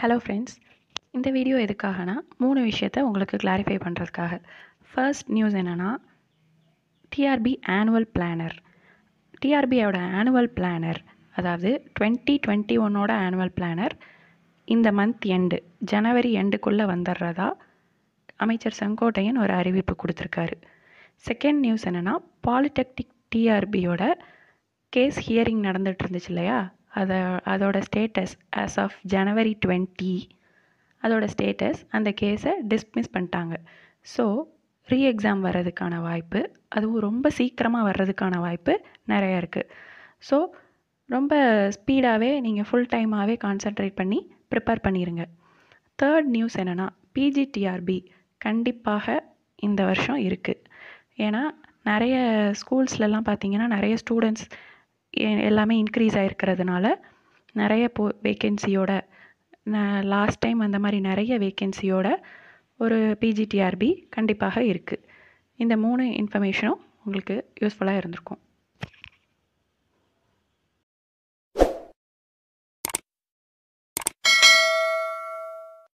hello friends இந்த video எதுக்காகனா மூணு விஷயத்தை உங்களுக்கு கிளாரிஃபை பண்ணுறதுக்காக ஃபர்ஸ்ட் நியூஸ் என்னென்னா டிஆர்பி ஆனுவல் பிளானர் டிஆர்பியோட ஆனுவல் பிளானர் அதாவது டுவெண்ட்டி டுவெண்ட்டி ஒன்னோட ஆனுவல் பிளானர் இந்த மந்த் எண்டு ஜனவரி எண்டுக்குள்ளே வந்துடுறதா அமைச்சர் செங்கோட்டையன் ஒரு அறிவிப்பு கொடுத்துருக்காரு செகண்ட் நியூஸ் என்னென்னா பாலிடெக்னிக் டிஆர்பியோட கேஸ் ஹியரிங் நடந்துகிட்டு இருந்துச்சு இல்லையா அதை அதோட status as of January twenty அதோட ஸ்டேட்டஸ் அந்த கேஸை டிஸ்மிஸ் பண்ணிட்டாங்க ஸோ ரீ எக்ஸாம் வர்றதுக்கான வாய்ப்பு அதுவும் ரொம்ப சீக்கிரமாக வர்றதுக்கான வாய்ப்பு நிறையா இருக்குது ஸோ ரொம்ப ஸ்பீடாகவே நீங்கள் ஃபுல் டைமாகவே கான்சென்ட்ரேட் பண்ணி ப்ரிப்பேர் பண்ணிடுங்க தேர்ட் நியூஸ் என்னென்னா பிஜிடிஆர்பி கண்டிப்பாக இந்த வருஷம் இருக்குது ஏன்னா நிறைய ஸ்கூல்ஸ்லலாம் பார்த்திங்கன்னா நிறைய ஸ்டூடெண்ட்ஸ் எல்லாமே இன்க்ரீஸ் ஆகிருக்கிறதுனால நிறைய போ வேக்கன்சியோட லாஸ்ட் டைம் அந்த மாதிரி நிறைய வேக்கன்சியோட ஒரு பிஜிடிஆர்பி கண்டிப்பாக இருக்குது இந்த மூணு இன்ஃபர்மேஷனும் உங்களுக்கு யூஸ்ஃபுல்லாக இருந்திருக்கும்